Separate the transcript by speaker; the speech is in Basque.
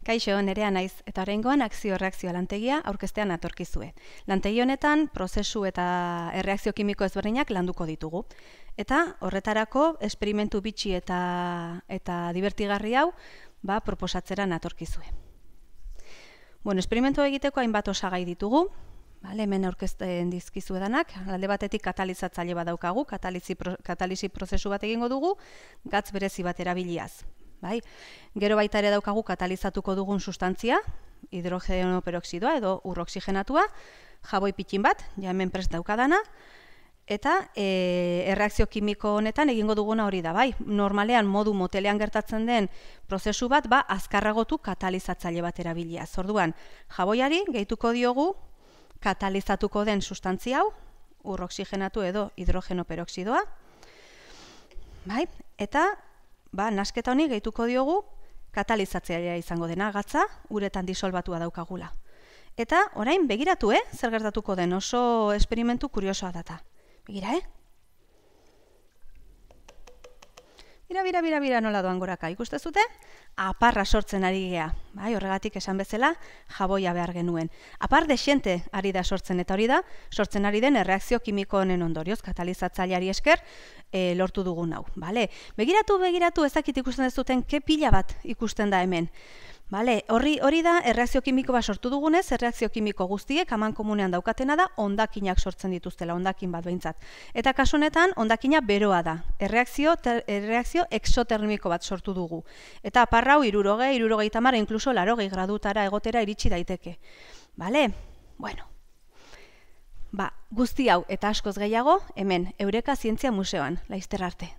Speaker 1: Kaixo, nerea naiz, eta horrengoan akzio-reakzioa lantegia aurkestean atorkizue. Lantegi honetan, prozesu eta erreakzio kimiko ezberdinak landuko ditugu. Eta horretarako, esperimentu bitxi eta, eta divertigarri hau, ba, proposatzeran atorkizue. Bueno, esperimentu egiteko hainbat osagai ditugu, Bale, hemen aurkezten dizkizu edanak, alde batetik katalizatzaile bat daukagu, katalizi, katalizi prozesu bat egingo dugu, gatz berezi bat erabiliaz bai? Gero baita ere daukagu katalizatuko dugun sustantzia, hidrogeno peroksidoa edo urroksigenatua jaboi pitxin bat, ja hemen prest daukadana, eta e, erreakzio kimiko honetan egingo duguna hori da, bai? Normalean, modu motelean gertatzen den prozesu bat, ba, azkarragotu katalizatzaile bat erabilia. Zorduan, jaboiari, gehituko diogu, katalizatuko den sustantzia hau, urroxigenatu edo hidrogeno peroksidoa, Bai, eta ba, nasketa honi gehituko diogu katalizatzea izango dena gatza, uretan disolbatua daukagula. Eta orain begiratu, eh, zer gertatuko den oso esperimentu kuriosoa data. Begira, eh? Bira, bira, bira, bira nola doan goraka. ikustezute? Aparra sortzen ari gea. Bai, horregatik esan bezala, jaboia behar genuen. Apar de xente ari da sortzen, eta hori da, sortzen ari den erreakzio kimiko honen ondorioz, katalizatzaileari esker, e, lortu dugun hau. Bale? Begiratu, begiratu, ezakit ikusten dezuten, ke pila bat ikusten da hemen. Bale, hori, hori da, erreakzio kimiko bat sortu dugunez, erreakzio kimiko guztiek haman komunean daukatena da, ondakinak sortzen dituztela, ondakin bat behintzat. Eta kasunetan, ondakina beroa da. Erreakzio, erreakzio exotermiko bat sortu dugu. Eta parrau, iruroge, iruroge itamara, inkluso larogei gradutara egotera iritsi daiteke. Bale, bueno. Ba, guzti hau eta askoz gehiago, hemen, Eureka Zientzia Museoan, laizter arte.